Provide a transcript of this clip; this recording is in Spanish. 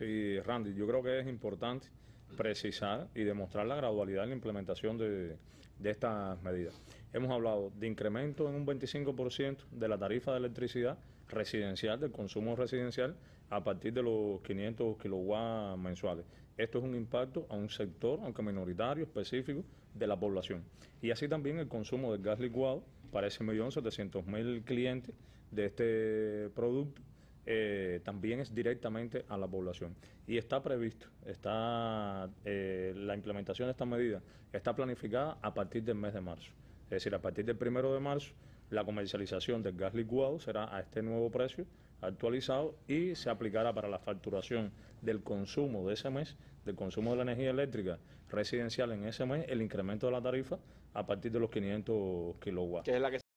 Sí, Randy, yo creo que es importante precisar y demostrar la gradualidad en la implementación de, estas medidas. Hemos hablado de incremento en un 25% de la tarifa de electricidad residencial, del consumo residencial, a partir de los 500 kilowatts mensuales. Esto es un impacto a un sector, aunque minoritario, específico, de la población. Y así también el consumo de gas licuado para ese millón clientes de este producto eh, también es directamente a la población. Y está previsto, está eh, la implementación de esta medida está planificada a partir del mes de marzo. Es decir, a partir del primero de marzo, la comercialización del gas licuado será a este nuevo precio actualizado y se aplicará para la facturación del consumo de ese mes, del consumo de la energía eléctrica residencial en ese mes, el incremento de la tarifa a partir de los 500 kilowatts.